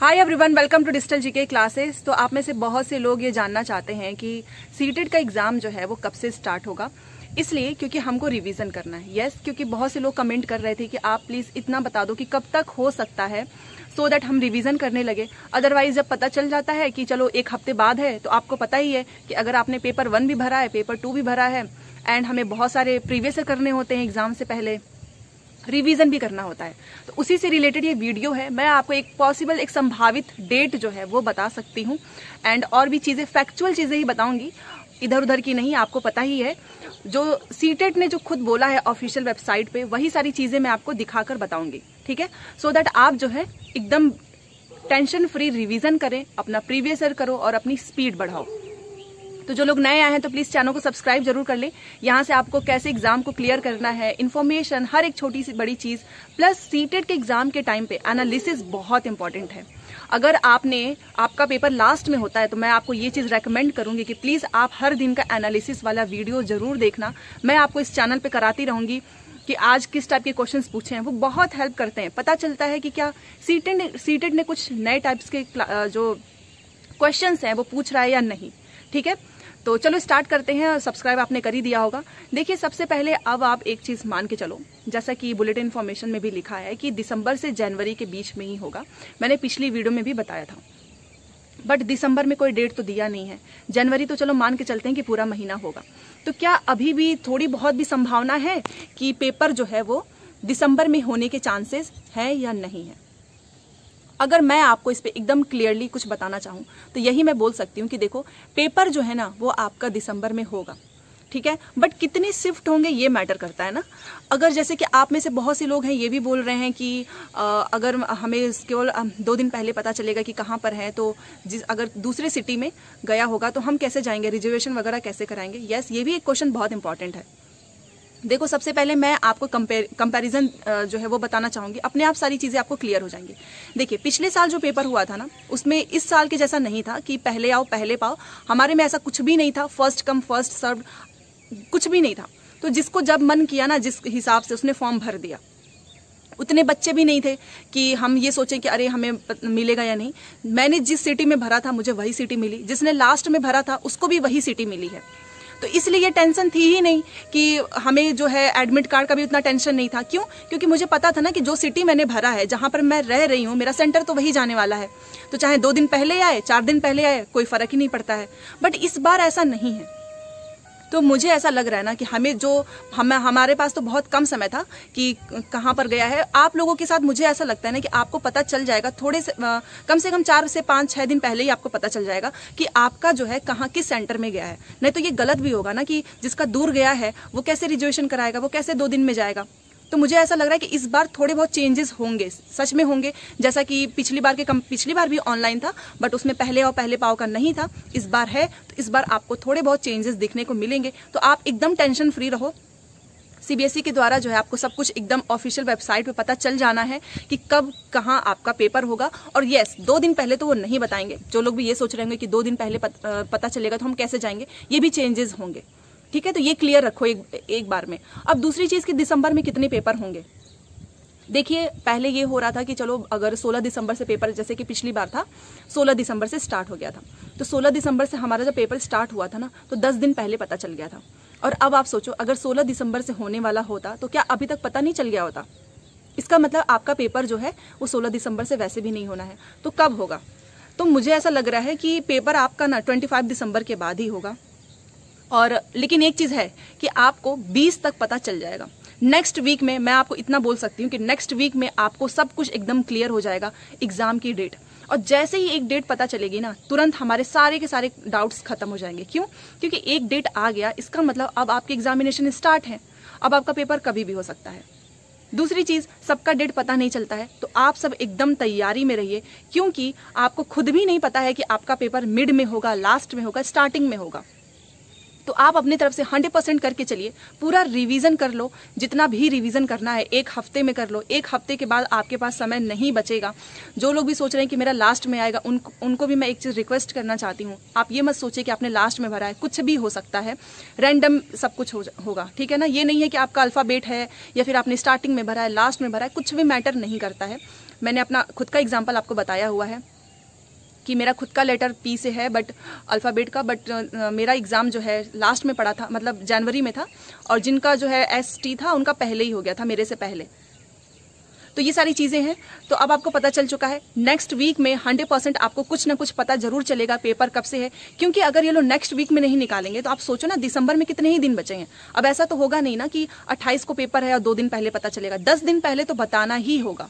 hi everyone welcome to digital GK classes तो आप में से बहुत से लोग ये जानना चाहते हैं कि सीटेड e का एग्ज़ाम जो है वो कब से स्टार्ट होगा इसलिए क्योंकि हमको रिवीजन करना है यस yes, क्योंकि बहुत से लोग कमेंट कर रहे थे कि आप प्लीज़ इतना बता दो कि कब तक हो सकता है सो so दैट हम रिवीजन करने लगे अदरवाइज जब पता चल जाता है कि चलो एक हफ्ते बाद है तो आपको पता ही है कि अगर आपने पेपर वन भी भरा है पेपर टू भी भरा है एंड हमें बहुत सारे प्रीवियस करने होते हैं एग्ज़ाम से पहले रिवीजन भी करना होता है तो उसी से रिलेटेड ये वीडियो है मैं आपको एक पॉसिबल एक संभावित डेट जो है वो बता सकती हूँ एंड और भी चीज़ें फैक्चुअल चीज़ें ही बताऊंगी इधर उधर की नहीं आपको पता ही है जो सीटेट e ने जो खुद बोला है ऑफिशियल वेबसाइट पे वही सारी चीज़ें मैं आपको दिखाकर बताऊंगी ठीक है सो दैट आप जो है एकदम टेंशन फ्री रिवीजन करें अपना प्रीवियस ईयर करो और अपनी स्पीड बढ़ाओ तो जो लोग नए आए हैं तो प्लीज चैनल को सब्सक्राइब जरूर कर लें यहाँ से आपको कैसे एग्जाम को क्लियर करना है इन्फॉर्मेशन हर एक छोटी सी बड़ी चीज प्लस सीटेड के एग्जाम के टाइम पे एनालिसिस बहुत इंपॉर्टेंट है अगर आपने आपका पेपर लास्ट में होता है तो मैं आपको ये चीज़ रेकमेंड करूंगी कि प्लीज़ आप हर दिन का एनालिसिस वाला वीडियो जरूर देखना मैं आपको इस चैनल पे कराती रहूंगी कि आज किस टाइप के क्वेश्चन पूछे हैं वो बहुत हेल्प करते हैं पता चलता है कि क्या सीटेड सीटेड ने कुछ नए टाइप्स के जो क्वेश्चन हैं वो पूछ रहा है या नहीं ठीक है तो चलो स्टार्ट करते हैं सब्सक्राइब आपने कर ही दिया होगा देखिए सबसे पहले अब आप एक चीज़ मान के चलो जैसा कि बुलेटिन इन्फॉर्मेशन में भी लिखा है कि दिसंबर से जनवरी के बीच में ही होगा मैंने पिछली वीडियो में भी बताया था बट दिसंबर में कोई डेट तो दिया नहीं है जनवरी तो चलो मान के चलते हैं कि पूरा महीना होगा तो क्या अभी भी थोड़ी बहुत भी संभावना है कि पेपर जो है वो दिसंबर में होने के चांसेस है या नहीं है अगर मैं आपको इस पर एकदम क्लियरली कुछ बताना चाहूँ तो यही मैं बोल सकती हूँ कि देखो पेपर जो है ना वो आपका दिसंबर में होगा ठीक है बट कितने शिफ्ट होंगे ये मैटर करता है ना अगर जैसे कि आप में से बहुत से लोग हैं ये भी बोल रहे हैं कि आ, अगर हमें केवल दो दिन पहले पता चलेगा कि कहाँ पर है तो जिस अगर दूसरे सिटी में गया होगा तो हम कैसे जाएंगे रिजर्वेशन वगैरह कैसे कराएंगे यस ये भी एक क्वेश्चन बहुत इंपॉर्टेंट है देखो सबसे पहले मैं आपको कंपैरिजन जो है वो बताना चाहूंगी अपने आप सारी चीज़ें आपको क्लियर हो जाएंगी देखिए पिछले साल जो पेपर हुआ था ना उसमें इस साल के जैसा नहीं था कि पहले आओ पहले पाओ हमारे में ऐसा कुछ भी नहीं था फर्स्ट कम फर्स्ट सर्व कुछ भी नहीं था तो जिसको जब मन किया ना जिस हिसाब से उसने फॉर्म भर दिया उतने बच्चे भी नहीं थे कि हम ये सोचें कि अरे हमें मिलेगा या नहीं मैंने जिस सिटी में भरा था मुझे वही सिटी मिली जिसने लास्ट में भरा था उसको भी वही सिटी मिली है तो इसलिए ये टेंशन थी ही नहीं कि हमें जो है एडमिट कार्ड का भी उतना टेंशन नहीं था क्यों क्योंकि मुझे पता था ना कि जो सिटी मैंने भरा है जहाँ पर मैं रह रही हूँ मेरा सेंटर तो वही जाने वाला है तो चाहे दो दिन पहले आए चार दिन पहले आए कोई फर्क ही नहीं पड़ता है बट इस बार ऐसा नहीं है तो मुझे ऐसा लग रहा है ना कि हमें जो हम हमारे पास तो बहुत कम समय था कि कहाँ पर गया है आप लोगों के साथ मुझे ऐसा लगता है ना कि आपको पता चल जाएगा थोड़े से आ, कम से कम चार से पाँच छः दिन पहले ही आपको पता चल जाएगा कि आपका जो है कहाँ किस सेंटर में गया है नहीं तो ये गलत भी होगा ना कि जिसका दूर गया है वो कैसे रिजर्वेशन कराएगा वो कैसे दो दिन में जाएगा तो मुझे ऐसा लग रहा है कि इस बार थोड़े बहुत चेंजेस होंगे सच में होंगे जैसा कि पिछली बार के कम पिछली बार भी ऑनलाइन था बट उसमें पहले और पहले पाव का नहीं था इस बार है तो इस बार आपको थोड़े बहुत चेंजेस दिखने को मिलेंगे तो आप एकदम टेंशन फ्री रहो सीबीएसई e के द्वारा जो है आपको सब कुछ एकदम ऑफिशियल वेबसाइट पे पता चल जाना है कि कब कहाँ आपका पेपर होगा और यस दो दिन पहले तो वो नहीं बताएंगे जो लोग भी ये सोच रहे होंगे कि दो दिन पहले पता चलेगा तो हम कैसे जाएंगे ये भी चेंजेस होंगे ठीक है तो ये क्लियर रखो एक एक बार में अब दूसरी चीज़ कि दिसंबर में कितने पेपर होंगे देखिए पहले ये हो रहा था कि चलो अगर 16 दिसंबर से पेपर जैसे कि पिछली बार था 16 दिसंबर से स्टार्ट हो गया था तो 16 दिसंबर से हमारा जब पेपर स्टार्ट हुआ था ना तो 10 दिन पहले पता चल गया था और अब आप सोचो अगर 16 दिसंबर से होने वाला होता तो क्या अभी तक पता नहीं चल गया होता इसका मतलब आपका पेपर जो है वो सोलह दिसंबर से वैसे भी नहीं होना है तो कब होगा तो मुझे ऐसा लग रहा है कि पेपर आपका ना ट्वेंटी दिसंबर के बाद ही होगा और लेकिन एक चीज़ है कि आपको 20 तक पता चल जाएगा नेक्स्ट वीक में मैं आपको इतना बोल सकती हूँ कि नेक्स्ट वीक में आपको सब कुछ एकदम क्लियर हो जाएगा एग्जाम की डेट और जैसे ही एक डेट पता चलेगी ना तुरंत हमारे सारे के सारे डाउट्स खत्म हो जाएंगे क्यों क्योंकि एक डेट आ गया इसका मतलब अब आपके एग्जामिनेशन स्टार्ट है अब आपका पेपर कभी भी हो सकता है दूसरी चीज सबका डेट पता नहीं चलता है तो आप सब एकदम तैयारी में रहिए क्योंकि आपको खुद भी नहीं पता है कि आपका पेपर मिड में होगा लास्ट में होगा स्टार्टिंग में होगा तो आप अपनी तरफ से हंड्रेड परसेंट करके चलिए पूरा रिविजन कर लो जितना भी रिविजन करना है एक हफ्ते में कर लो एक हफ्ते के बाद आपके पास समय नहीं बचेगा जो लोग भी सोच रहे हैं कि मेरा लास्ट में आएगा उन, उनको भी मैं एक चीज़ रिक्वेस्ट करना चाहती हूँ आप ये मत सोचिए कि आपने लास्ट में भरा है कुछ भी हो सकता है रैंडम सब कुछ हो, होगा ठीक है ना ये नहीं है कि आपका अल्फ़ाबेट है या फिर आपने स्टार्टिंग में भरा है लास्ट में भरा है कुछ भी मैटर नहीं करता है मैंने अपना खुद का एग्जाम्पल आपको बताया हुआ है कि मेरा खुद का लेटर पी से है बट अल्फ़ाबेट का बट मेरा एग्ज़ाम जो है लास्ट में पड़ा था मतलब जनवरी में था और जिनका जो है एस टी था उनका पहले ही हो गया था मेरे से पहले तो ये सारी चीज़ें हैं तो अब आपको पता चल चुका है नेक्स्ट वीक में हंड्रेड परसेंट आपको कुछ ना कुछ पता जरूर चलेगा पेपर कब से है क्योंकि अगर ये लोग नेक्स्ट वीक में नहीं निकालेंगे तो आप सोचो ना दिसंबर में कितने ही दिन बचे हैं अब ऐसा तो होगा नहीं ना कि अट्ठाईस को पेपर है और दो दिन पहले पता चलेगा दस दिन पहले तो बताना ही होगा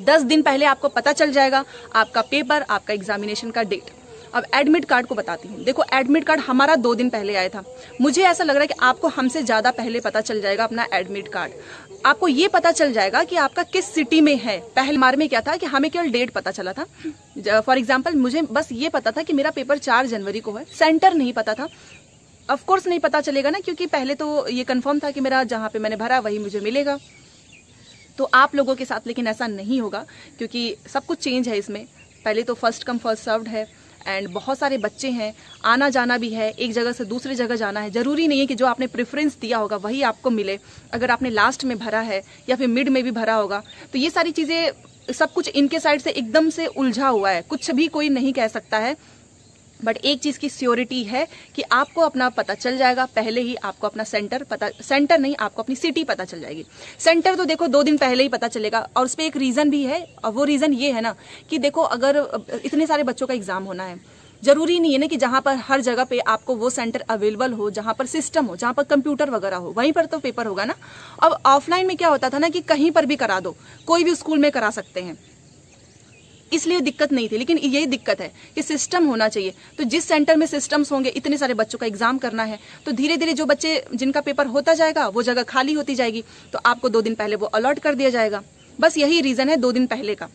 दस दिन पहले आपको पता चल जाएगा आपका पेपर आपका एग्जामिनेशन का डेट अब एडमिट कार्ड को बताती हूँ देखो एडमिट कार्ड हमारा दो दिन पहले आया था मुझे ऐसा लग रहा है कि आपको हमसे ज़्यादा पहले पता चल जाएगा अपना एडमिट कार्ड आपको ये पता चल जाएगा कि आपका किस सिटी में है पहले मार में क्या था कि हमें केवल डेट पता चला था फॉर एग्जाम्पल मुझे बस ये पता था कि मेरा पेपर चार जनवरी को है सेंटर नहीं पता था ऑफकोर्स नहीं पता चलेगा ना क्योंकि पहले तो ये कन्फर्म था कि मेरा जहाँ पे मैंने भरा वही मुझे मिलेगा तो आप लोगों के साथ लेकिन ऐसा नहीं होगा क्योंकि सब कुछ चेंज है इसमें पहले तो फर्स्ट कम फर्स्ट सर्व्ड है एंड बहुत सारे बच्चे हैं आना जाना भी है एक जगह से दूसरी जगह जाना है ज़रूरी नहीं है कि जो आपने प्रेफरेंस दिया होगा वही आपको मिले अगर आपने लास्ट में भरा है या फिर मिड में भी भरा होगा तो ये सारी चीज़ें सब कुछ इनके साइड से एकदम से उलझा हुआ है कुछ भी कोई नहीं कह सकता है बट एक चीज़ की सियोरिटी है कि आपको अपना पता चल जाएगा पहले ही आपको अपना सेंटर पता सेंटर नहीं आपको अपनी सिटी पता चल जाएगी सेंटर तो देखो दो दिन पहले ही पता चलेगा और उस पर एक रीज़न भी है और वो रीज़न ये है ना कि देखो अगर इतने सारे बच्चों का एग्ज़ाम होना है जरूरी नहीं है ना कि जहां पर हर जगह पे आपको वो सेंटर अवेलेबल हो जहां पर सिस्टम हो जहाँ पर कंप्यूटर वगैरह हो वहीं पर तो पेपर होगा ना अब ऑफलाइन में क्या होता था ना कि कहीं पर भी करा दो कोई भी स्कूल में करा सकते हैं इसलिए दिक्कत नहीं थी लेकिन यही दिक्कत है कि सिस्टम होना चाहिए तो जिस सेंटर में सिस्टम्स होंगे इतने सारे बच्चों का एग्जाम करना है तो धीरे धीरे जो बच्चे जिनका पेपर होता जाएगा वो जगह खाली होती जाएगी तो आपको दो दिन पहले वो अलॉट कर दिया जाएगा बस यही रीजन है दो दिन पहले का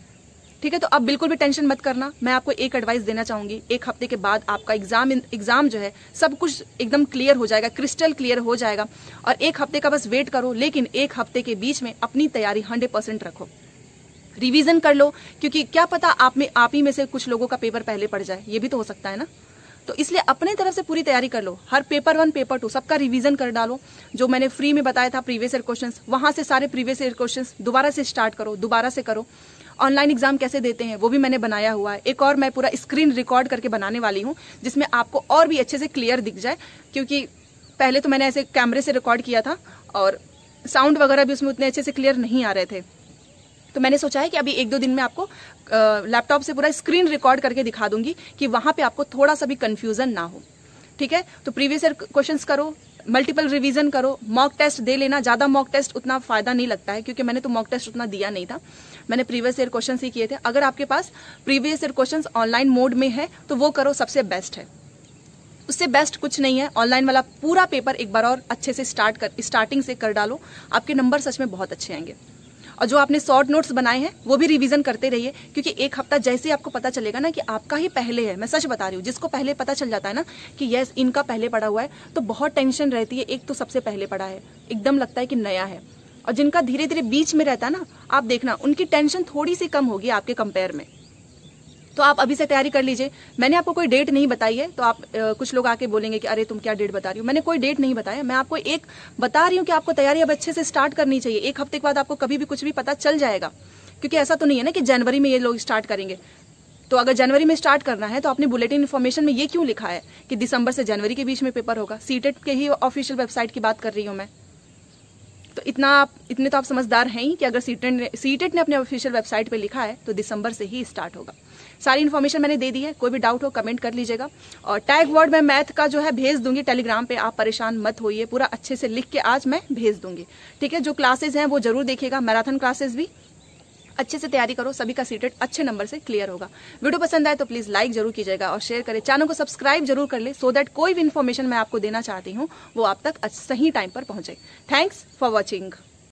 ठीक है तो आप बिल्कुल भी टेंशन मत करना मैं आपको एक एडवाइस देना चाहूंगी एक हफ्ते के बाद आपका एग्जाम एग्जाम जो है सब कुछ एकदम क्लियर हो जाएगा क्रिस्टल क्लियर हो जाएगा और एक हफ्ते का बस वेट करो लेकिन एक हफ्ते के बीच में अपनी तैयारी हंड्रेड परसेंट रखो रिवीजन कर लो क्योंकि क्या पता आप में आप ही में से कुछ लोगों का पेपर पहले पड़ जाए ये भी तो हो सकता है ना तो इसलिए अपने तरफ से पूरी तैयारी कर लो हर पेपर वन पेपर टू सबका रिवीजन कर डालो जो मैंने फ्री में बताया था प्रीवियस ईयर क्वेश्चंस वहां से सारे प्रीवियस ईयर क्वेश्चंस दोबारा से स्टार्ट करो दोबारा से करो ऑनलाइन एग्जाम कैसे देते हैं वो भी मैंने बनाया हुआ है एक और मैं पूरा स्क्रीन रिकॉर्ड करके बनाने वाली हूँ जिसमें आपको और भी अच्छे से क्लियर दिख जाए क्योंकि पहले तो मैंने ऐसे कैमरे से रिकॉर्ड किया था और साउंड वगैरह भी उसमें उतने अच्छे से क्लियर नहीं आ रहे थे तो मैंने सोचा है कि अभी एक दो दिन में आपको लैपटॉप से पूरा स्क्रीन रिकॉर्ड करके दिखा दूंगी कि वहां पे आपको थोड़ा सा भी कन्फ्यूजन ना हो ठीक है तो प्रीवियस ईयर क्वेश्चन करो मल्टीपल रिवीजन करो मॉक टेस्ट दे लेना ज़्यादा मॉक टेस्ट उतना फायदा नहीं लगता है क्योंकि मैंने तो मॉक टेस्ट उतना दिया नहीं था मैंने प्रीवियस ईयर क्वेश्चन ही किए थे अगर आपके पास previous year question online mode में है तो वो करो सबसे बेस्ट है उससे बेस्ट कुछ नहीं है ऑनलाइन वाला पूरा पेपर एक बार और अच्छे से स्टार्ट कर स्टार्टिंग से कर डालो आपके नंबर सच में बहुत अच्छे आएंगे और जो आपने शॉर्ट नोट्स बनाए हैं वो भी रिविजन करते रहिए क्योंकि एक हफ्ता जैसे ही आपको पता चलेगा ना कि आपका ही पहले है मैं सच बता रही हूँ जिसको पहले पता चल जाता है ना कि यस इनका पहले पड़ा हुआ है तो बहुत टेंशन रहती है एक तो सबसे पहले पड़ा है एकदम लगता है कि नया है और जिनका धीरे धीरे बीच में रहता है ना आप देखना उनकी टेंशन थोड़ी सी कम होगी आपके कंपेयर में तो आप अभी से तैयारी कर लीजिए मैंने आपको कोई डेट नहीं बताई है तो आप आ, कुछ लोग आके बोलेंगे कि अरे तुम क्या डेट बता रही हो मैंने कोई डेट नहीं बताया मैं आपको एक बता रही हूँ कि आपको तैयारी अब अच्छे से स्टार्ट करनी चाहिए एक हफ्ते के बाद आपको कभी भी कुछ भी पता चल जाएगा क्योंकि ऐसा तो नहीं है ना कि जनवरी में ये लोग स्टार्ट करेंगे तो अगर जनवरी में स्टार्ट करना है तो आपने बुलेटिन इन्फॉर्मेशन में ये क्यों लिखा है कि दिसंबर से जनवरी के बीच में पेपर होगा सीटेट के ही ऑफिशियल वेबसाइट की बात कर रही हूँ मैं तो इतना आप इतने तो आप समझदार हैं ही कि अगर सीटेट ने सीटेट ने अपने ऑफिशियल वेबसाइट पे लिखा है तो दिसंबर से ही स्टार्ट होगा सारी इन्फॉर्मेशन मैंने दे दी है कोई भी डाउट हो कमेंट कर लीजिएगा और टैग वर्ड मैं मैथ का जो है भेज दूंगी टेलीग्राम पे आप परेशान मत होइए पूरा अच्छे से लिख के आज मैं भेज दूंगी ठीक है जो क्लासेज हैं वो जरूर देखिएगा मैराथन क्लासेज भी अच्छे से तैयारी करो सभी का सीटेट अच्छे नंबर से क्लियर होगा वीडियो पसंद आए तो प्लीज लाइक जरूर कीजिएगा और शेयर करें चैनल को सब्सक्राइब जरूर कर ले सो दैट कोई भी इन्फॉर्मेशन मैं आपको देना चाहती हूँ वो आप तक सही टाइम पर पहुंचे थैंक्स फॉर वॉचिंग